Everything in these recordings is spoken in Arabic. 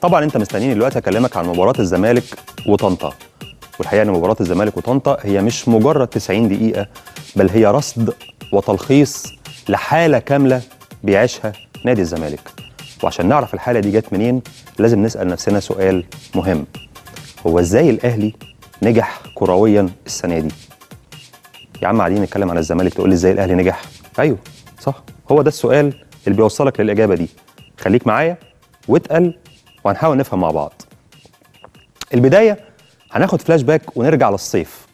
طبعا انت مستنيني دلوقتي اكلمك عن مباراه الزمالك وطنطا والحقيقه ان مباراه الزمالك وطنطا هي مش مجرد 90 دقيقه بل هي رصد وتلخيص لحاله كامله بيعيشها نادي الزمالك وعشان نعرف الحاله دي جت منين لازم نسال نفسنا سؤال مهم هو ازاي الاهلي نجح كرويا السنه دي يا عم قاعدين نتكلم عن الزمالك تقول لي ازاي الاهلي نجح ايوه صح هو ده السؤال اللي بيوصلك للاجابه دي خليك معايا واتقل وهنحاول نفهم مع بعض البداية هناخد فلاش باك ونرجع للصيف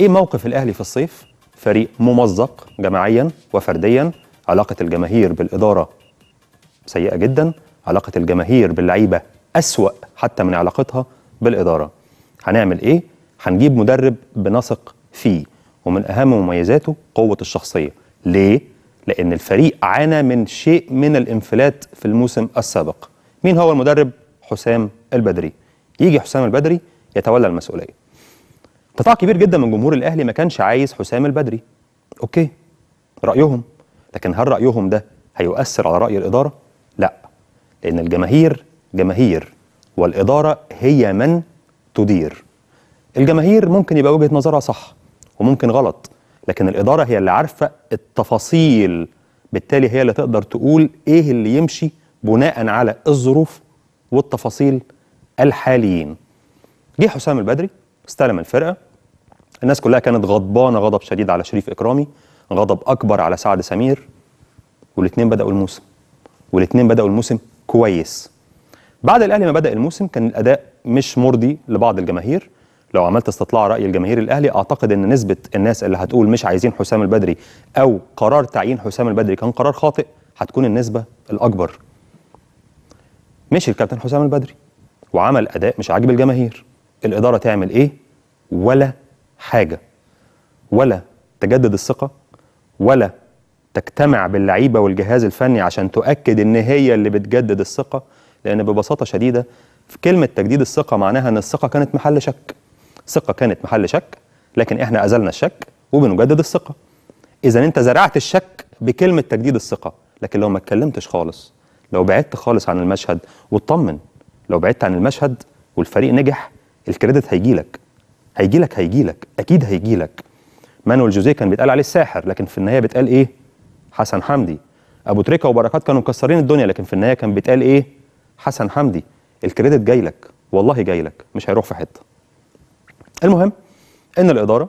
ايه موقف الاهلي في الصيف فريق ممزق جماعيا وفرديا علاقة الجماهير بالإدارة سيئة جدا علاقة الجماهير باللعيبة أسوأ حتى من علاقتها بالإدارة هنعمل إيه؟ هنجيب مدرب بنثق فيه ومن أهم مميزاته قوة الشخصية ليه؟ لأن الفريق عانى من شيء من الانفلات في الموسم السابق مين هو المدرب حسام البدري يجي حسام البدري يتولى المسؤوليه قطاع كبير جدا من جمهور الاهلي ما كانش عايز حسام البدري اوكي رايهم لكن هل رايهم ده هيؤثر على راي الاداره لا لان الجماهير جماهير والاداره هي من تدير الجماهير ممكن يبقى وجهه نظرها صح وممكن غلط لكن الاداره هي اللي عارفه التفاصيل بالتالي هي اللي تقدر تقول ايه اللي يمشي بناء على الظروف والتفاصيل الحاليين جه حسام البدري استلم الفرقه الناس كلها كانت غضبانه غضب شديد على شريف اكرامي غضب اكبر على سعد سمير والاثنين بداوا الموسم والاثنين بداوا الموسم كويس بعد الاهلي ما بدا الموسم كان الاداء مش مرضي لبعض الجماهير لو عملت استطلاع راي الجماهير الاهلي اعتقد ان نسبه الناس اللي هتقول مش عايزين حسام البدري او قرار تعيين حسام البدري كان قرار خاطئ هتكون النسبه الاكبر مشي الكابتن حسام البدري وعمل اداء مش عاجب الجماهير الاداره تعمل ايه ولا حاجه ولا تجدد الثقه ولا تجتمع باللعيبه والجهاز الفني عشان تؤكد ان هي اللي بتجدد الثقه لان ببساطه شديده في كلمه تجديد الثقه معناها ان الثقه كانت محل شك الثقه كانت محل شك لكن احنا ازلنا الشك وبنجدد الثقه اذا انت زرعت الشك بكلمه تجديد الثقه لكن لو ما اتكلمتش خالص لو بعدت خالص عن المشهد واطمن لو بعدت عن المشهد والفريق نجح الكريدت هيجي لك هيجي لك هيجي لك اكيد هيجي لك مانويل جوزيه كان بيتقال عليه الساحر لكن في النهايه بيتقال ايه حسن حمدي ابو تريكه وبركات كانوا مكسرين الدنيا لكن في النهايه كان بيتقال ايه حسن حمدي الكريدت جاي لك والله جاي لك مش هيروح في حته المهم ان الاداره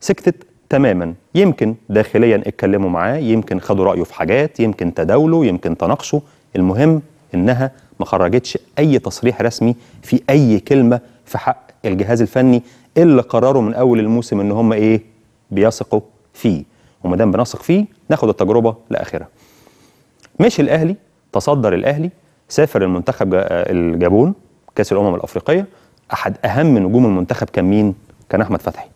سكتت تماما يمكن داخليا اتكلموا معاه يمكن خدوا رايه في حاجات يمكن تداولوا يمكن تناقشوا المهم انها ما خرجتش اي تصريح رسمي في اي كلمه في حق الجهاز الفني اللي قرروا من اول الموسم ان هم ايه بيثقوا فيه وما دام بنثق فيه ناخد التجربه لاخرها مش الاهلي تصدر الاهلي سافر المنتخب الجابون كاس الامم الافريقيه احد اهم نجوم المنتخب كان مين كان احمد فتحي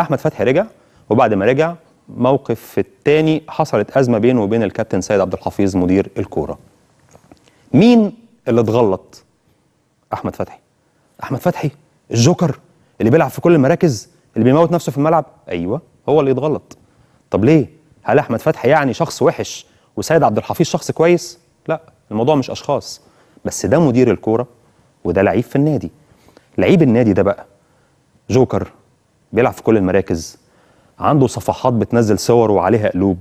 احمد فتحي رجع وبعد ما رجع موقف الثاني حصلت ازمه بينه وبين الكابتن سيد عبد الحفيظ مدير الكوره مين اللي اتغلط احمد فتحي احمد فتحي الجوكر اللي بيلعب في كل المراكز اللي بيموت نفسه في الملعب ايوه هو اللي يتغلط طب ليه هل احمد فتحي يعني شخص وحش وسيد عبد الحفيظ شخص كويس لا الموضوع مش اشخاص بس ده مدير الكوره وده لعيب في النادي لعيب النادي ده بقى جوكر بيلعب في كل المراكز عنده صفحات بتنزل صور وعليها قلوب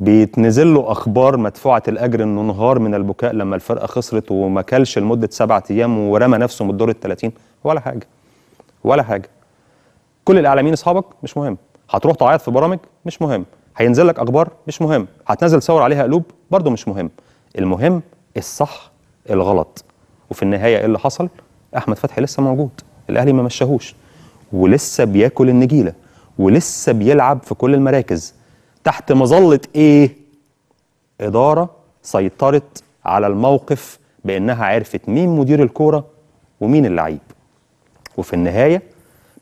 بيتنزل له اخبار مدفوعه الاجر انه انهار من البكاء لما الفرقه خسرت وما كلش لمده سبعة ايام ورمى نفسه من الدور ال 30 ولا حاجه ولا حاجه كل الاعلاميين اصحابك مش مهم هتروح تعيط في برامج مش مهم هينزل لك اخبار مش مهم هتنزل صور عليها قلوب برضه مش مهم المهم الصح الغلط وفي النهايه ايه اللي حصل احمد فتحي لسه موجود الاهلي ما مشاهوش ولسه بياكل النجيله ولسه بيلعب في كل المراكز تحت مظله ايه؟ اداره سيطرت على الموقف بانها عرفت مين مدير الكوره ومين اللعيب. وفي النهايه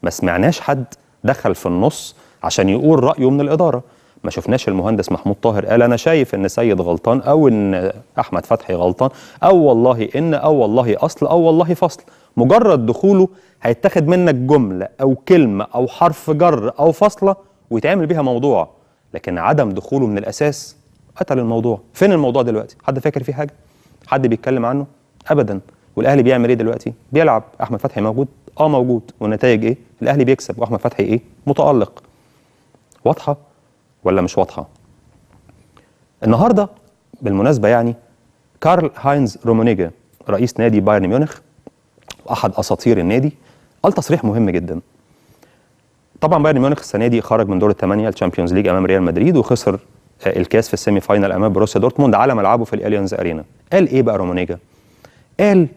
ما سمعناش حد دخل في النص عشان يقول رايه من الاداره. ما شفناش المهندس محمود طاهر قال انا شايف ان سيد غلطان او ان احمد فتحي غلطان او والله ان او والله اصل او والله فصل مجرد دخوله هيتاخد منك جمله او كلمه او حرف جر او فصلة ويتعمل بيها موضوع لكن عدم دخوله من الاساس قتل الموضوع فين الموضوع دلوقتي حد فاكر فيه حاجه حد بيتكلم عنه ابدا والاهلي بيعمل ايه دلوقتي بيلعب احمد فتحي موجود اه موجود والنتائج ايه الاهلي بيكسب واحمد فتحي ايه متالق واضحه ولا مش واضحه النهارده بالمناسبه يعني كارل هاينز رومونيجا رئيس نادي بايرن ميونخ واحد اساطير النادي قال تصريح مهم جدا طبعا بايرن ميونخ السنه دي خرج من دور الثمانيه الشامبيونز ليج امام ريال مدريد وخسر آه، الكاس في السيمي فاينال امام بروسيا دورتموند على ملعبه في الاليانز ارينا قال ايه بقى رومانيجا قال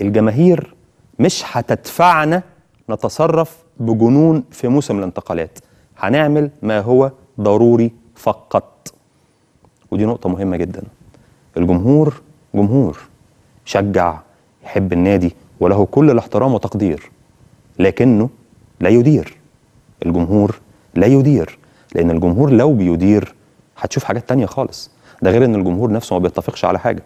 الجماهير مش هتدفعنا نتصرف بجنون في موسم الانتقالات هنعمل ما هو ضروري فقط ودي نقطه مهمه جدا الجمهور جمهور شجع يحب النادي وله كل الاحترام وتقدير لكنه لا يدير الجمهور لا يدير لان الجمهور لو بيدير هتشوف حاجات تانية خالص ده غير ان الجمهور نفسه ما بيتفقش على حاجه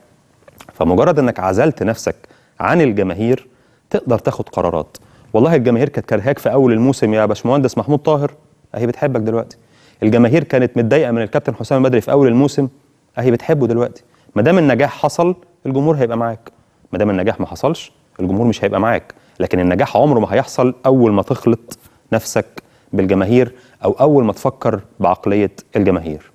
فمجرد انك عزلت نفسك عن الجماهير تقدر تاخد قرارات والله الجماهير كانت كرهاك في اول الموسم يا باشمهندس محمود طاهر اهي بتحبك دلوقتي الجماهير كانت متضايقه من الكابتن حسام بدري في اول الموسم اهي بتحبه دلوقتي ما دام النجاح حصل الجمهور هيبقى معاك ما دام النجاح ما حصلش الجمهور مش هيبقى معاك لكن النجاح عمره ما هيحصل اول ما تخلط نفسك بالجماهير او اول ما تفكر بعقليه الجماهير